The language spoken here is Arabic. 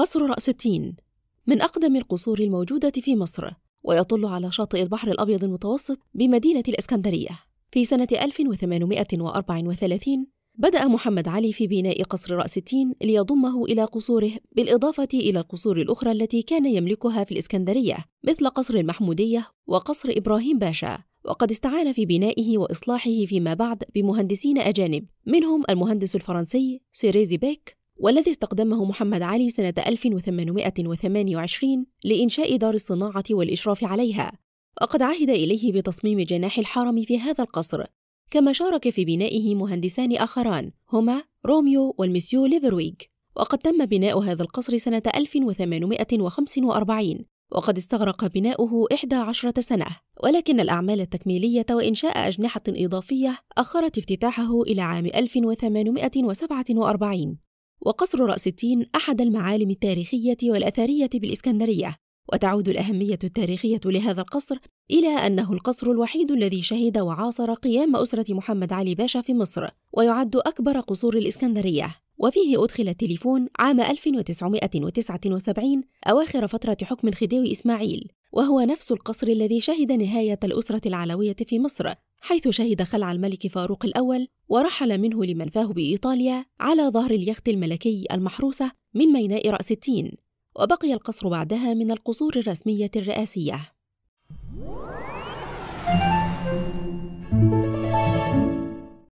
قصر رأس التين من أقدم القصور الموجودة في مصر ويطل على شاطئ البحر الأبيض المتوسط بمدينة الإسكندرية في سنة 1834 بدأ محمد علي في بناء قصر رأس التين ليضمه إلى قصوره بالإضافة إلى القصور الأخرى التي كان يملكها في الإسكندرية مثل قصر المحمودية وقصر إبراهيم باشا وقد استعان في بنائه وإصلاحه فيما بعد بمهندسين أجانب منهم المهندس الفرنسي سيريزي بيك والذي استقدمه محمد علي سنة 1828 لإنشاء دار الصناعة والإشراف عليها، وقد عهد إليه بتصميم جناح الحرم في هذا القصر، كما شارك في بنائه مهندسان آخران هما روميو والمسيو ليفرويج، وقد تم بناء هذا القصر سنة 1845 وقد استغرق بناؤه 11 سنة ولكن الأعمال التكميلية وإنشاء أجنحة إضافية أخرت افتتاحه إلى عام 1847 وقصر رأس التين أحد المعالم التاريخية والأثرية بالإسكندرية وتعود الأهمية التاريخية لهذا القصر إلى أنه القصر الوحيد الذي شهد وعاصر قيام أسرة محمد علي باشا في مصر ويعد أكبر قصور الإسكندرية وفيه أدخل التليفون عام 1979 أواخر فترة حكم الخديوي إسماعيل وهو نفس القصر الذي شهد نهاية الأسرة العلوية في مصر حيث شهد خلع الملك فاروق الأول ورحل منه لمنفاه بإيطاليا على ظهر اليخت الملكي المحروسة من ميناء رأس التين وبقي القصر بعدها من القصور الرسمية الرئاسية